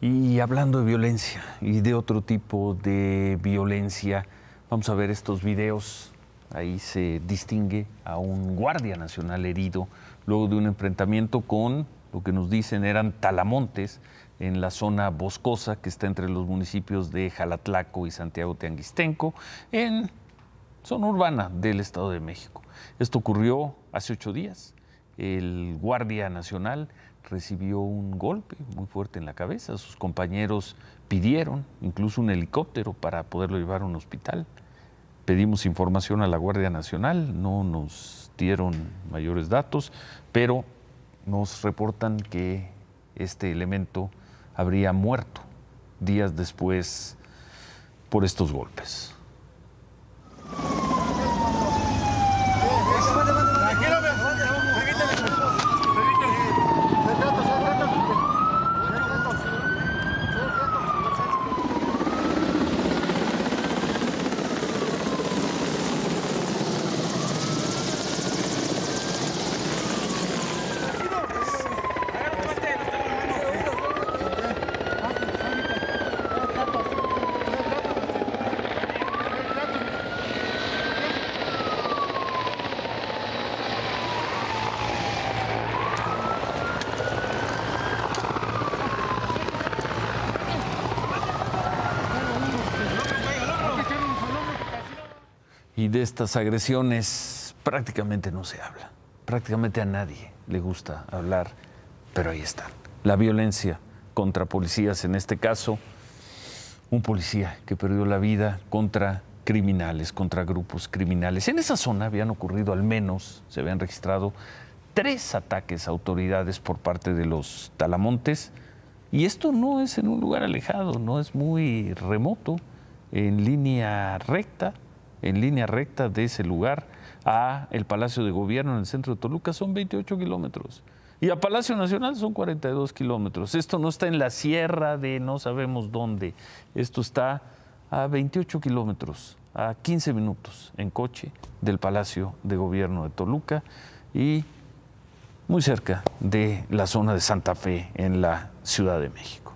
Y hablando de violencia y de otro tipo de violencia, vamos a ver estos videos. Ahí se distingue a un guardia nacional herido luego de un enfrentamiento con lo que nos dicen eran talamontes en la zona boscosa que está entre los municipios de Jalatlaco y Santiago Teanguistenco, en zona urbana del Estado de México. Esto ocurrió hace ocho días el Guardia Nacional recibió un golpe muy fuerte en la cabeza. Sus compañeros pidieron incluso un helicóptero para poderlo llevar a un hospital. Pedimos información a la Guardia Nacional, no nos dieron mayores datos, pero nos reportan que este elemento habría muerto días después por estos golpes. y de estas agresiones prácticamente no se habla. Prácticamente a nadie le gusta hablar, pero ahí está. La violencia contra policías, en este caso, un policía que perdió la vida contra criminales, contra grupos criminales. En esa zona habían ocurrido al menos, se habían registrado tres ataques a autoridades por parte de los talamontes. Y esto no es en un lugar alejado, no es muy remoto, en línea recta, en línea recta de ese lugar a el Palacio de Gobierno en el centro de Toluca son 28 kilómetros. Y a Palacio Nacional son 42 kilómetros. Esto no está en la sierra de no sabemos dónde. Esto está a 28 kilómetros, a 15 minutos en coche del Palacio de Gobierno de Toluca y muy cerca de la zona de Santa Fe en la Ciudad de México.